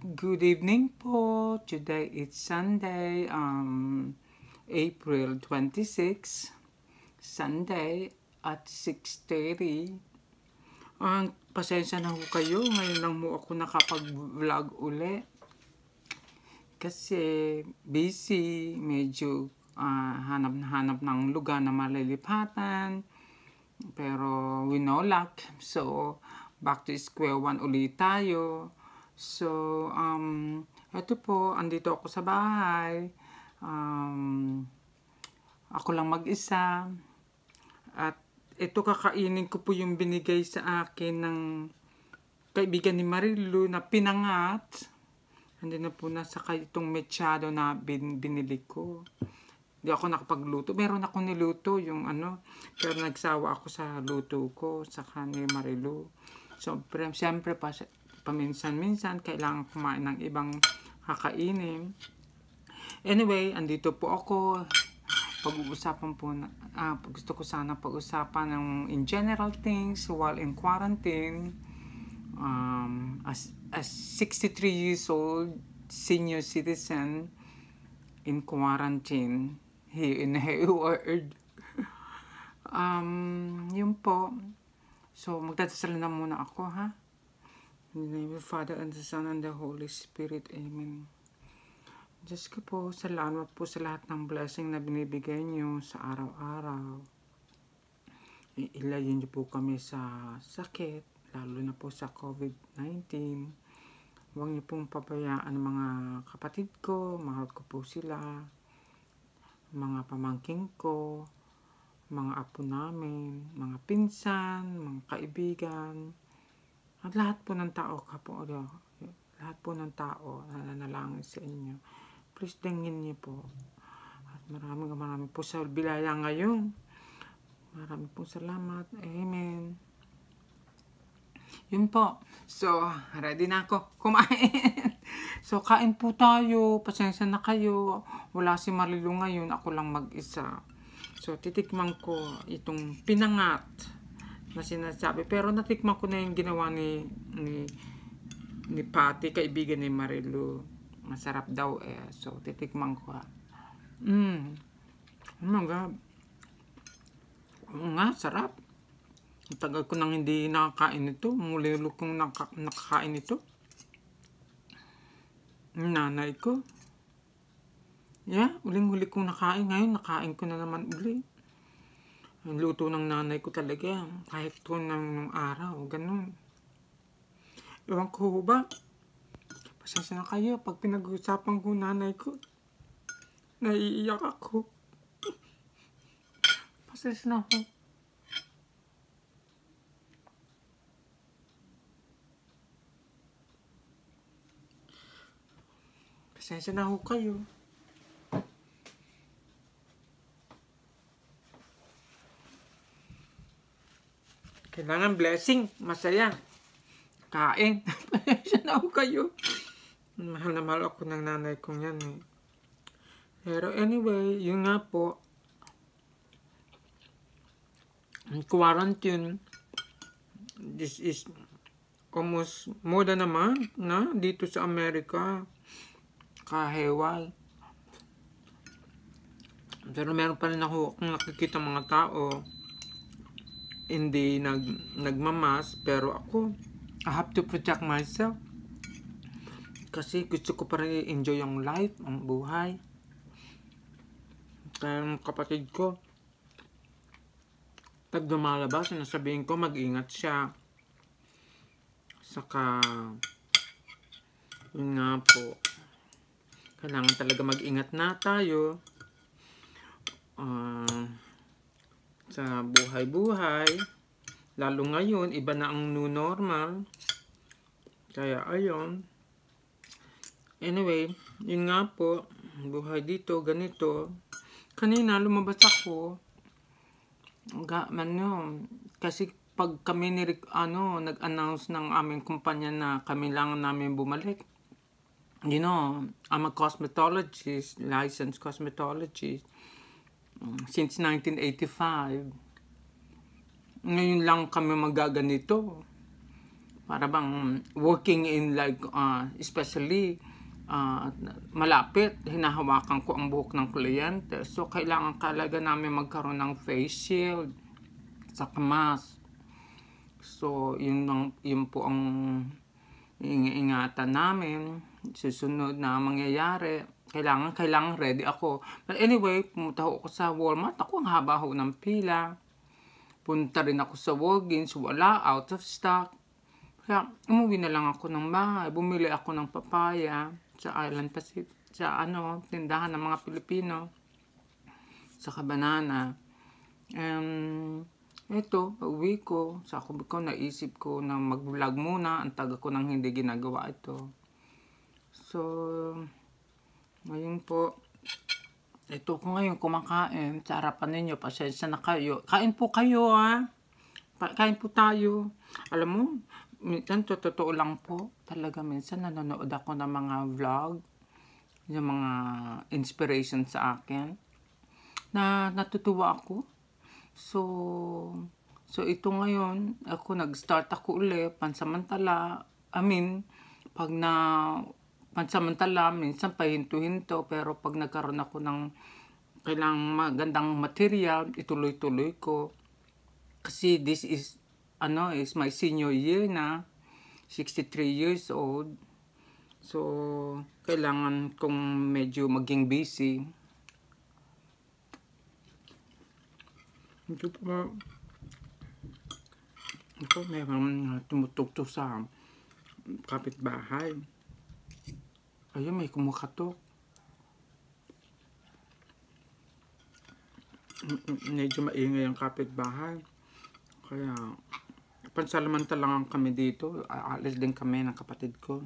Good evening po. Today is Sunday, um, April 26, Sunday at 6.30. Um, pasensya na ho kayo. Ngayon lang mo ako nakapag-vlog uli. Kasi busy, medyo uh, hanap na hanap ng lugar na malilipatan. Pero we no luck. So, back to square one ulit tayo So, um, eto po, andito ako sa bahay. Um, ako lang mag-isa. At ito kakainin ko po yung binigay sa akin ng kaibigan ni Marilu na pinangat. Hindi na po nasa itong mechado na bin, binili ko. Hindi ako nakapagluto. Meron ako niluto yung ano. Pero nagsawa ako sa luto ko. Sa ni Marilu. So, siyempre pa, paminsan-minsan kailangan kumain ng ibang kakainin. Anyway, andito po ako. Pag-uusapan po, na, ah, gusto ko sana pag-usapan ng in general things while in quarantine. Um, as, as 63 years old senior citizen in quarantine here in Hayward. um, yun po. So, magdadasal na muna ako, ha? In the name of the Father, and the Son, and the Holy Spirit. Amen. Diyos ko po, salamat po sa lahat ng blessing na binibigay niyo sa araw-araw. Ilayin niyo po kami sa sakit, lalo na po sa COVID-19. Huwag niyo pong pabayaan mga kapatid ko, mahal ko po sila, mga pamangking ko, mga apo namin, mga pinsan, mga kaibigan, at lahat po ng tao, kapo, lahat po ng tao na nanalangin sa inyo, please tingin niyo po. At maraming marami po sa bilaya ngayon. Marami po salamat. Amen. Yun po. So, ready na ako kumain. so, kain po tayo. Pasensya na kayo. Wala si Marilo ngayon. Ako lang mag-isa. So, titikman ko itong pinangat na sinasabi. Pero natikman ko na yung ginawa ni, ni, ni Patty, kaibigan ni Marilu. Masarap daw eh. So, titikman ko ha. Ah. Mm. Oh my God. Oo nga, sarap. Tagal ko nang hindi nakakain ito. Muli kong nakaka nakakain ito. Nanay ko. Yeah, uling-huli kong nakain. Ngayon, nakain ko na naman uli. Ang luto ng nanay ko talaga, kahit to ng araw, ganun. Ewan ko ba? Pasensya na kayo pag pinag-uusapan ko nanay ko. Naiiyak ako. Pasensya na ako. Pasensya na ako kayo. Kailangan blessing, masaya. Kain. Pasensya na ako kayo. Mahal na mahal ako ng nanay ko yan eh. Pero anyway, yun nga po. Quarantine. This is almost more than a month na dito sa Amerika. Kahewal. Pero meron pa rin ako nakikita mga tao hindi nag, nagmamas. Pero ako, I have to protect myself. Kasi gusto ko pa rin enjoy yung life, ang buhay. Kaya ng kapatid ko, pag dumalabas, sinasabihin ko, mag-ingat siya. Saka, yun nga po, kailangan talaga mag-ingat na tayo. Uh, sa buhay-buhay. Lalo ngayon, iba na ang new normal. Kaya ayon Anyway, yun nga po, buhay dito, ganito. Kanina, lumabas ako. Ga, ano, kasi pag kami ni, ano, nag-announce ng aming kumpanya na kami lang namin bumalik. You know, I'm a cosmetologist, licensed cosmetologist. Mm, since 1985, ngayon lang kami magaganito. Para bang working in like, uh, especially, uh, malapit, hinahawakan ko ang buhok ng kliyente. So, kailangan talaga namin magkaroon ng face shield sa kamas. So, yun, lang, yun po ang iniingatan namin. Susunod na mangyayari. Kailangan, kailangan ready ako. But anyway, pumunta ako sa Walmart. Ako ang haba ho ng pila. Punta rin ako sa Walgreens. Wala, out of stock. Kaya umuwi na lang ako ng bahay. Bumili ako ng papaya sa Island Pacific. Sa ano, tindahan ng mga Pilipino. Sa banana. Um, ito, uwi ko. Sa ako ko, naisip ko na mag-vlog muna. Ang taga ko nang hindi ginagawa ito. So, ngayon po, ito ko ngayon kumakain. Sa harapan ninyo, pasensya na kayo. Kain po kayo ha. Kain po tayo. Alam mo, minsan to, totoo lang po. Talaga minsan nanonood ako ng mga vlog. Yung mga inspiration sa akin. Na natutuwa ako. So, so ito ngayon, ako nag-start ako ulit, pansamantala. I mean, pag na pansamantala, minsan pahinto-hinto, pero pag nagkaroon ako ng kailang magandang material, ituloy-tuloy ko. Kasi this is, ano, is my senior year na, 63 years old. So, kailangan kong medyo maging busy. Ito pa, ito meron tumutugtog sa kapitbahay. Ayun, may kumakatok. Medyo maingay ang kapitbahay. Kaya, pansalamantal lang kami dito. Aalis din kami ng kapatid ko.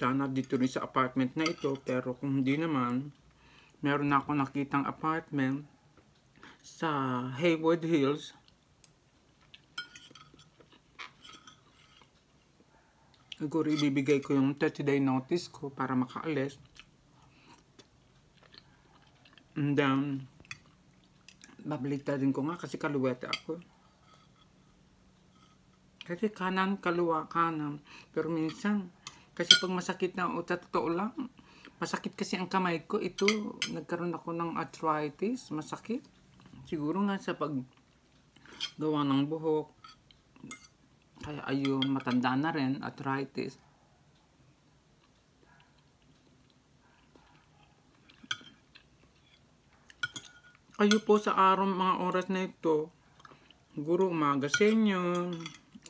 Sana dito rin sa apartment na ito. Pero kung hindi naman, meron na ako nakitang apartment sa Hayward Hills siguro ibibigay ko yung 30 day notice ko para makaalis and then babaligtad din ko nga kasi kaluwete ako kasi kanan kaluwa kanan pero minsan kasi pag masakit na utat totoo lang masakit kasi ang kamay ko ito nagkaroon ako ng arthritis masakit siguro nga sa paggawa ng buhok kaya ay yung matanda na rin, arthritis. Kayo po sa araw mga oras na ito, guro umaga sa inyo,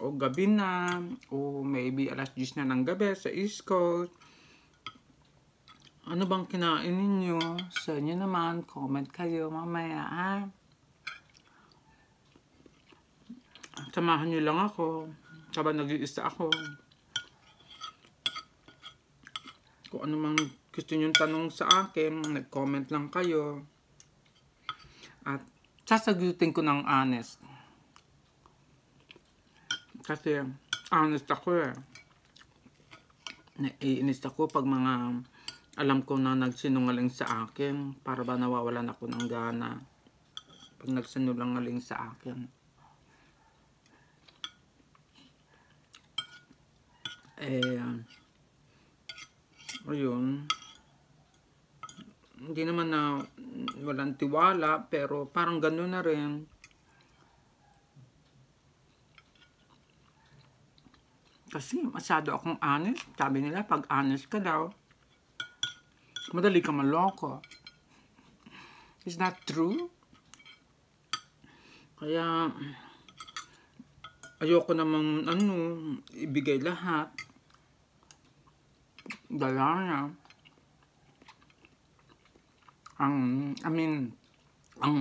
o gabi na, o maybe alas 10 na ng gabi sa East Coast. Ano bang kinain ninyo? Sa inyo naman, comment kayo mamaya ha. Samahan nyo lang ako. Tsaba nag-iisa ako. Kung ano mang gusto nyo tanong sa akin, nag-comment lang kayo. At sasagutin ko ng honest. Kasi honest ako eh. Naiinis ako pag mga alam ko na nagsinungaling sa akin para ba nawawalan ako ng gana pag nagsinungaling sa akin. eh, ayun, hindi naman na walang tiwala, pero parang gano'n na rin. Kasi masyado akong honest. Sabi nila, pag honest ka daw, madali ka maloko. Is that true? Kaya, ayoko namang, ano, ibigay lahat dala niya. Ang, I mean, ang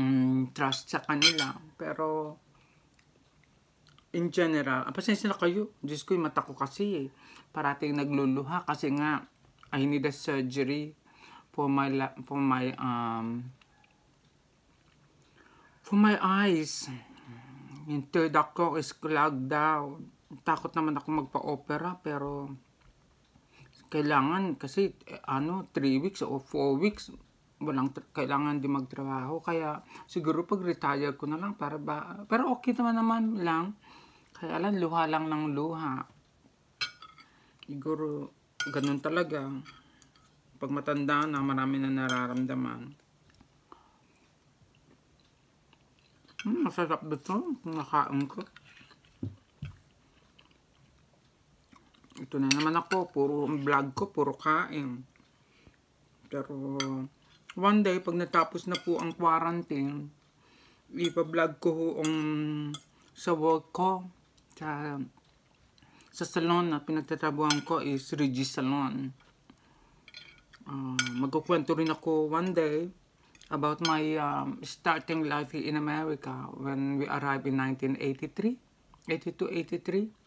trust sa kanila. Pero, in general, ah, pasensya na kayo. Diyos ko, mata ko kasi eh. Parating nagluluha kasi nga, I need a surgery for my, for my, um, for my eyes. Yung third eye ko is clogged down. Takot naman ako magpa-opera pero kailangan kasi eh, ano 3 weeks o 4 weeks walang kailangan di magtrabaho kaya siguro pag retire ko na lang para ba pero okay naman naman lang kaya lang luha lang ng luha siguro ganun talaga pag matanda na marami na nararamdaman Hmm, masarap ba ito? Nakaangkot. Ito na naman ako, puro vlog ko, puro kain. Pero, one day, pag natapos na po ang quarantine, ipa-vlog ko ang sa work ko, sa, sa salon na pinagtatabuhan ko is Reggie Salon. Uh, magkukwento rin ako one day about my um, starting life in America when we arrived in 1983, 82-83.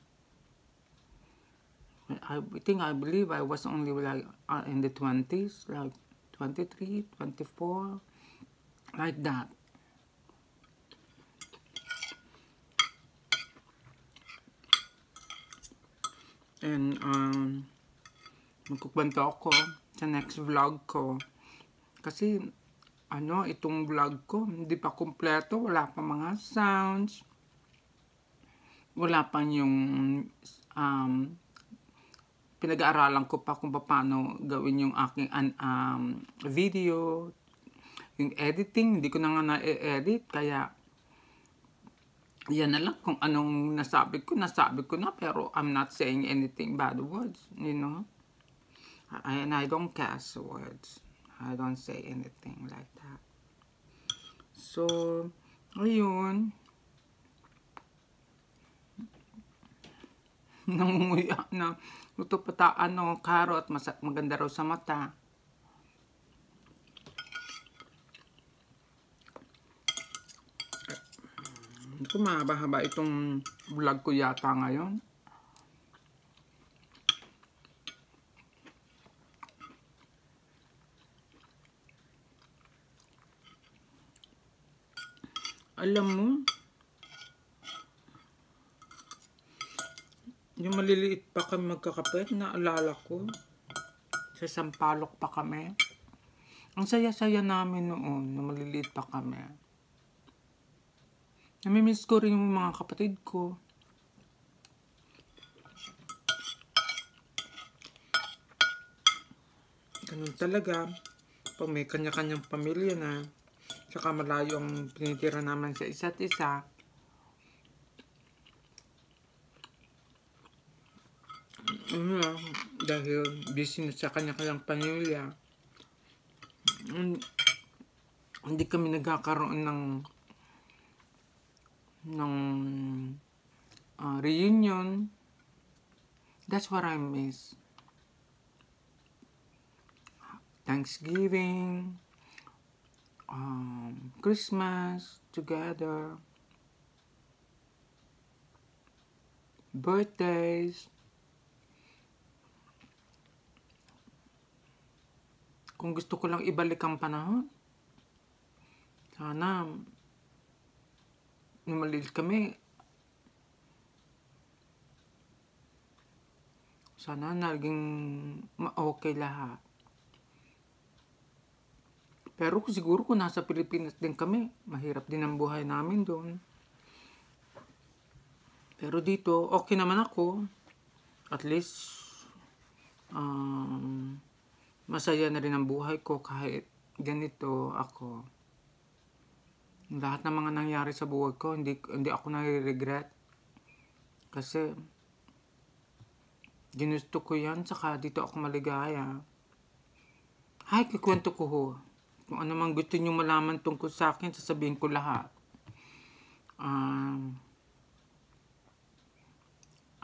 I think I believe I was only like uh, in the 20s, like 23, 24, like that. And um, magkukwento ako sa next vlog ko. Kasi ano, itong vlog ko, hindi pa kumpleto, wala pa mga sounds, wala pa yung um, pinag-aaralan ko pa kung paano gawin yung aking um, video, yung editing, hindi ko na nga na-edit, kaya yan na lang kung anong nasabi ko, nasabi ko na, pero I'm not saying anything bad words, you know? And I don't cast words. I don't say anything like that. So, ayun. Nangunguya na. Luto pata, ano, carrot, masak, maganda raw sa mata. Ito mahaba-haba itong vlog ko yata ngayon. Alam mo, Yung maliliit pa kami magkakape, naalala ko. Sa Sampalok pa kami. Ang saya-saya namin noon, na maliliit pa kami. Namimiss ko rin yung mga kapatid ko. Ganun talaga. Pag may kanya-kanyang pamilya na, saka malayo ang pinitira naman sa isa't isa, una, dahil busy na sa kanya-kanyang pamilya, hindi kami nagkakaroon ng ng uh, reunion. That's what I miss. Thanksgiving, um, Christmas together, birthdays, Kung gusto ko lang ibalik ang panahon, sana umalis kami. Sana naging ma-okay lahat. Pero siguro kung nasa Pilipinas din kami, mahirap din ang buhay namin doon. Pero dito, okay naman ako. At least, um, masaya na rin ang buhay ko kahit ganito ako. Lahat ng mga nangyari sa buhay ko, hindi, hindi ako nare-regret. Kasi, ginusto ko yan, saka dito ako maligaya. Hay, kikwento ko ho. Kung ano man gusto nyo malaman tungkol sa akin, sasabihin ko lahat. Um,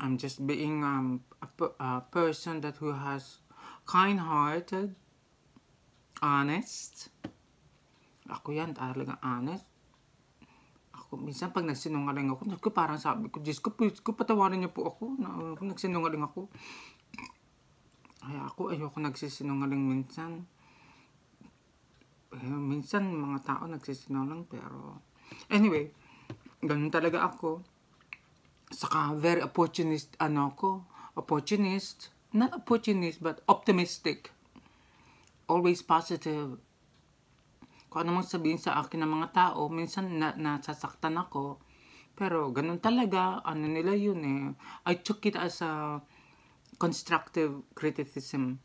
I'm just being um, a, a person that who has kind hearted, honest. Ako yan, talagang honest. Ako, minsan pag nagsinungaling ako, naku, parang sabi ko, Diyos ko, please ko, patawarin niyo po ako. Na, nagsinungaling ako. Ay, ako, ayoko nagsisinungaling minsan. Eh, minsan, mga tao nagsisinungaling, pero... Anyway, ganun talaga ako. Saka, very opportunist, ano ko, opportunist not opportunist but optimistic always positive kung anong sabihin sa akin ng mga tao minsan na, nasasaktan ako pero ganun talaga ano nila yun eh I took it as a constructive criticism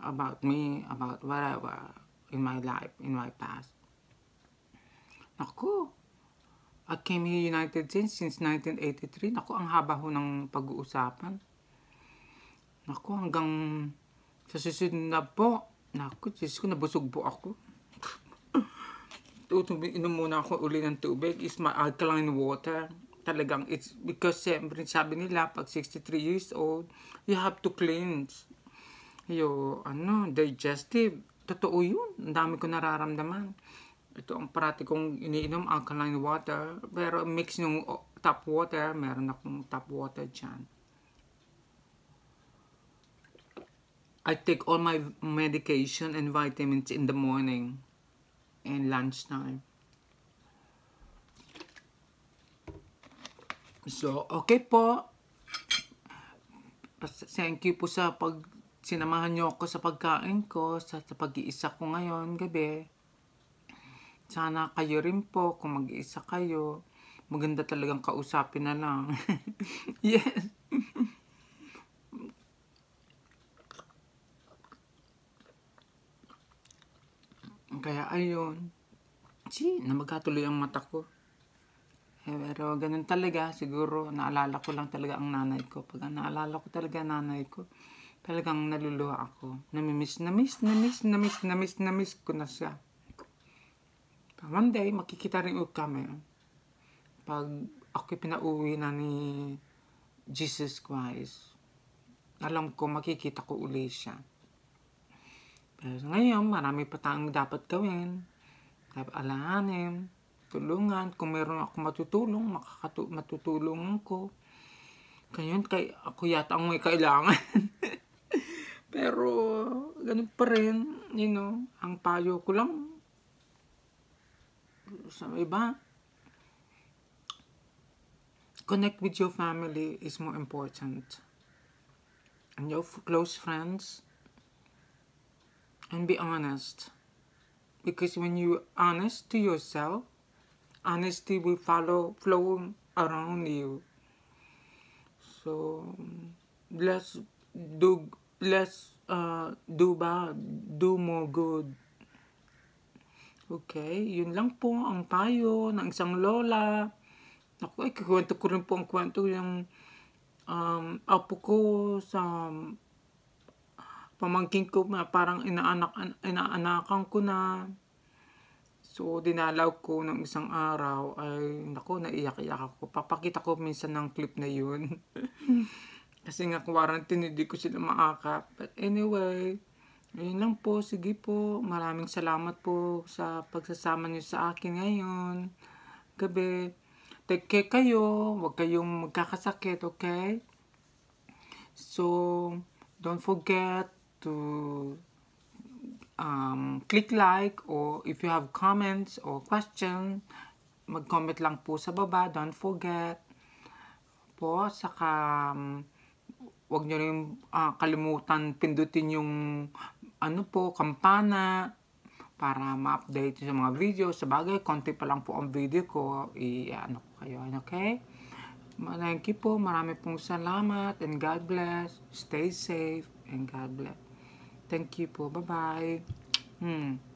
about me about whatever in my life in my past Naku, I came here United States since 1983. Naku, ang haba ho ng pag-uusapan. Naku, hanggang sa susunod na po. Naku, Diyos ko, nabusog po ako. Tutubig, inom muna ako uli ng tubig. Is my alkaline water. Talagang, it's because siyempre sabi nila, pag 63 years old, you have to cleanse your, ano, digestive. Totoo yun. Ang dami ko nararamdaman. Ito ang parati kong iniinom, alkaline water. Pero mix ng tap water. Meron akong tap water dyan. I take all my medication and vitamins in the morning and lunchtime. So, okay po. Thank you po sa pag sinamahan niyo ako sa pagkain ko, sa, sa pag-iisa ko ngayon gabi. Sana kayo rin po kung mag-iisa kayo. Maganda talagang kausapin na lang. yes. Kaya ayun, si na magkatuloy ang mata ko. Eh, pero ganun talaga, siguro naalala ko lang talaga ang nanay ko. Pag naalala ko talaga nanay ko, talagang naluluha ako. Namimiss, namiss, namiss, namiss, namiss, namiss ko na siya. One day, makikita rin ulit kami. Pag ako'y pinauwi na ni Jesus Christ, alam ko makikita ko uli siya. Pero ngayon, marami pa tayong dapat gawin. Dapat alahanin, tulungan. Kung meron ako matutulong, makakatu matutulungan ko. Ngayon, kay, ako yata ang may kailangan. Pero, ganun pa rin, you know, ang payo ko lang sa iba, connect with your family is more important. And your close friends, and be honest. Because when you honest to yourself, honesty will follow, flow around you. So let's do let's uh, do ba do more good. Okay, yun lang po ang payo ng isang lola. Ako, ikikwento ko rin po ang kwento yung um, apo ko sa pamangkin ko na parang inaanak inaanakan ko na so dinalaw ko ng isang araw ay nako naiyak-iyak ako papakita ko minsan ng clip na yun kasi nga quarantine hindi ko sila maakap but anyway yun lang po sige po maraming salamat po sa pagsasama niyo sa akin ngayon gabi take care kayo Huwag kayong magkakasakit okay so don't forget to um, click like or if you have comments or question, mag-comment lang po sa baba. Don't forget po. Saka um, wag niyo rin uh, kalimutan pindutin yung ano po, kampana para ma-update sa mga video. Sa bagay, konti pa lang po ang video ko. I-ano ko kayo. Okay? Thank you po. Marami pong salamat and God bless. Stay safe and God bless. thank you po bye bye Hmm.